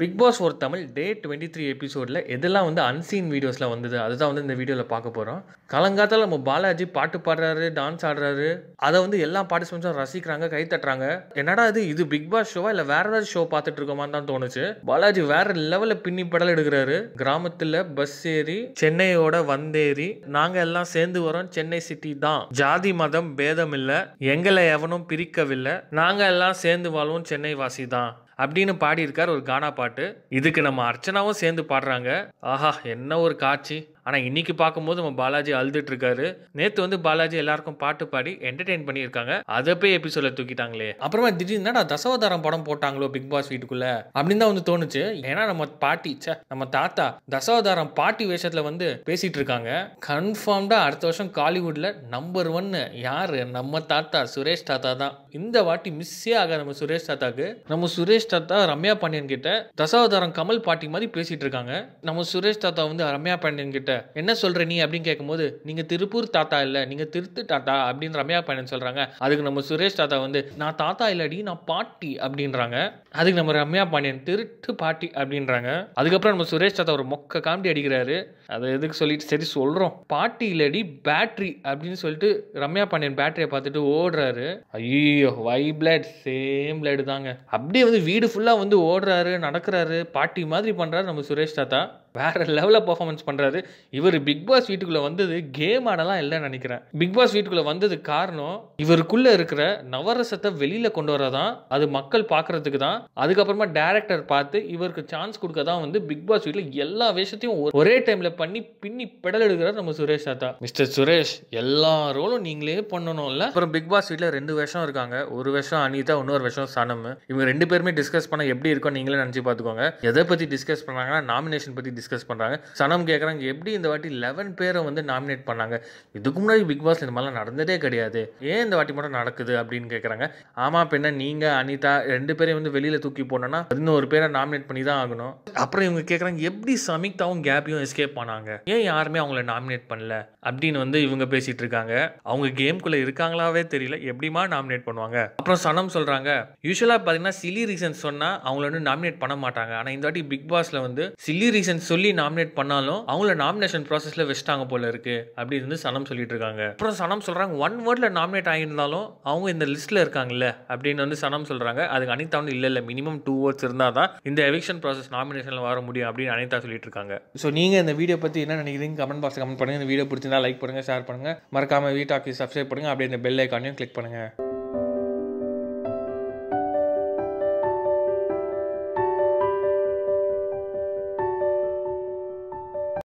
big pass ஒரு Tamil day twenty three எபிசோடில் எதெல்லாம் வந்து அன்சீன் வீடியோஸில் வந்தது அதுதான் வந்து இந்த வீடியோவில் பார்க்க போகிறோம் கலங்காத்தால் நம்ம பாலாஜி பாட்டு பாடுறாரு டான்ஸ் ஆடுறாரு அதை வந்து எல்லா பார்ட்டிசிபென்ட்ஸும் ரசிக்கிறாங்க கை தட்டுறாங்க என்னடா இது இது பிக் பாஸ் ஷோவா இல்லை வேற ஏதாவது ஷோ பார்த்துட்டு இருக்கோமா தான் தோணுச்சு பாலாஜி வேற லெவலில் பின்னி படல் எடுக்கிறாரு கிராமத்தில் பஸ் ஏறி சென்னையோட வந்தேறி நாங்கள் எல்லாம் சேர்ந்து வரோம் சென்னை சிட்டி தான் ஜாதி மதம் பேதம் இல்லை எங்களை எவனும் பிரிக்கவில்லை நாங்கள் எல்லாம் சேர்ந்து வாழ்வோம் சென்னை வாசி தான் அப்படின்னு பாடியிருக்கார் ஒரு கானா பாட்டு இதுக்கு நம்ம அர்ச்சனாவும் சேர்ந்து பாடுறாங்க ஆஹா என்ன ஒரு காட்சி ஆனால் இன்றைக்கி பார்க்கும்போது நம்ம பாலாஜி அழுதுட்டு நேற்று வந்து பாலாஜி எல்லாருக்கும் பாட்டு பாடி என்டர்டெயின் பண்ணியிருக்காங்க அதை போய் எபிசோட தூக்கிட்டாங்களே அப்புறமா திடீர்னு தசவதாரம் படம் போட்டாங்களோ பிக் பாஸ் வீட்டுக்குள்ளே அப்படின்னு தான் வந்து தோணுச்சு ஏன்னா நம்ம பாட்டி சே நம்ம தாத்தா தசவதாரம் பாட்டி வேஷத்தில் வந்து பேசிகிட்டு இருக்காங்க கன்ஃபார்ம்டாக அடுத்த வருஷம் காலிவுட்டில் நம்பர் ஒன்னு யார் நம்ம தாத்தா சுரேஷ் தாத்தா தான் இந்த வாட்டி மிஸ்ஸே ஆக நம்ம சுரேஷ் தாத்தாக்கு நம்ம சுரேஷ் தாத்தா ரம்யா பாண்டியன் கிட்ட தசாவதாரம் கமல் பாட்டி மாதிரி பேசிகிட்டு இருக்காங்க நம்ம சுரேஷ் தாத்தா வந்து ரம்யா பாண்டியன் கிட்ட என்ன சொல்ற நீ அப்படின்னு கேட்கும்போது நீங்க திருப்பூர் தாத்தா இல்ல நீங்க திருத்து தாத்தா அப்படின்னு ரம்யா பையன் சொல்றாங்க அதுக்கு நம்ம சுரேஷ் தாத்தா வந்து நான் தாத்தா இல்லடி நான் பாட்டி அப்படின்றாங்க அதுக்கு நம்ம ரம்யா பாண்டியன் திருட்டு பாட்டி அப்படின்றாங்க அதுக்கப்புறம் நம்ம சுரேஷ் தாத்தா ஒரு மொக்க காமெடி அடிக்கிறாரு அதை எதுக்கு சொல்லிட்டு சரி சொல்கிறோம் பாட்டி இல்லடி பேட்ரி அப்படின்னு சொல்லிட்டு ரம்யா பாண்டியன் பேட்டரியை பார்த்துட்டு ஓடுறாரு ஐயோ வை பிளட் சேம் பிளட் தாங்க அப்படியே வந்து வீடு ஃபுல்லாக வந்து ஓடுறாரு நடக்கிறாரு பாட்டி மாதிரி பண்ணுறாரு நம்ம சுரேஷ் தாத்தா வேறு லெவலில் பர்ஃபார்மன்ஸ் பண்ணுறாரு இவர் பிக் பாஸ் வீட்டுக்குள்ளே வந்தது கேம் ஆடலாம் இல்லைன்னு நினைக்கிறேன் பிக் பாஸ் வீட்டுக்குள்ளே வந்தது காரணம் இவருக்குள்ளே இருக்கிற நவரசத்தை வெளியில் கொண்டு வரதான் அது மக்கள் பார்க்குறதுக்கு தான் அதுக்கப்புறமா டேரக்டர் பார்த்து இவருக்கு சான்ஸ் கொடுக்க தான் வந்து பிக் பாஸ் வீட்டில் எல்லா விஷயத்தையும் ஒரே டைமில் பண்ணி பின்னி பெடல் எடுக்கிறார் நம்ம சுரேஷ் தாத்தா மிஸ்டர் சுரேஷ் எல்லா ரோலும் நீங்களே பண்ணணும்ல அப்புறம் பிக் பாஸ் வீட்டில் ரெண்டு வருஷம் இருக்காங்க ஒரு வருஷம் அனிதா இன்னொரு வருஷம் சனம் இவங்க ரெண்டு பேருமே டிஸ்கஸ் பண்ண எப்படி இருக்கும் நீங்களே நினச்சி பார்த்துக்கோங்க எதை பற்றி டிஸ்கஸ் பண்ணாங்கன்னா நாமினேஷன் பற்றி டிஸ் டிஸ்கஸ் பண்ணுறாங்க சனம் கேட்குறாங்க எப்படி இந்த வாட்டி லெவன் பேரை வந்து நாமினேட் பண்ணாங்க இதுக்கு முன்னாடி பிக் பாஸ் இந்த மாதிரிலாம் நடந்ததே கிடையாது ஏன் இந்த வாட்டி மட்டும் நடக்குது அப்படின்னு கேட்குறாங்க ஆமாம் பின்ன நீங்கள் அனிதா ரெண்டு பேரையும் வந்து வெளியில் தூக்கி போனோன்னா பதினோரு பேரை நாமினேட் பண்ணி தான் ஆகணும் அப்புறம் இவங்க கேட்குறாங்க எப்படி சமிக்தாவும் கேப்பையும் எஸ்கேப் பண்ணாங்க ஏன் யாருமே அவங்கள நாமினேட் பண்ணல அப்படின்னு வந்து இவங்க பேசிகிட்டு இருக்காங்க அவங்க கேம்குள்ளே இருக்காங்களாவே தெரியல எப்படிமா நாமினேட் பண்ணுவாங்க அப்புறம் சனம் சொல்கிறாங்க யூஸ்வலாக பார்த்தீங்கன்னா சிலி ரீசன்ஸ் சொன்னால் அவங்கள வந்து நாமினேட் பண்ண மாட்டாங்க ஆனால் இந்த வாட்டி பிக் பாஸில் வந்து சில்லி ரீசன்ஸ் சொல்லி நாமினேட் பண்ணாலும் அவங்கள நாமினேஷன் ப்ராசஸில் வச்சுட்டாங்க போல இருக்கு அப்படின்னு வந்து சனம் சொல்லிட்டு இருக்காங்க அப்புறம் சனம் சொல்கிறாங்க ஒன் வேர்டில் நாமினேட் ஆகியிருந்தாலும் அவங்க இந்த லிஸ்ட்டில் இருக்காங்கல்ல அப்படின்னு வந்து சனம் சொல்கிறாங்க அதுக்கு அனிதா வந்து இல்லை இல்லை மினிமம் டூ வேர்ட்ஸ் இருந்தால் தான் இந்த எவிக்ஷன் ப்ராசஸ் நாமினேஷனில் வர முடியும் அப்படின்னு அனிதா சொல்லிட்டு இருக்காங்க ஸோ நீங்கள் இந்த வீடியோ பற்றி என்ன நினைக்கிறீங்க கமெண்ட் பாக்ஸ் கமெண்ட் பண்ணுங்கள் இந்த வீடியோ பிடிச்சிருந்தா லைக் பண்ணுங்கள் ஷேர் பண்ணுங்கள் மறக்காமல் வீட்டாக்கி சப்ஸ்கிரைப் பண்ணுங்கள் அப்படியே இந்த பெல் ஐக்கானையும் கிளிக் பண்ணுங்கள்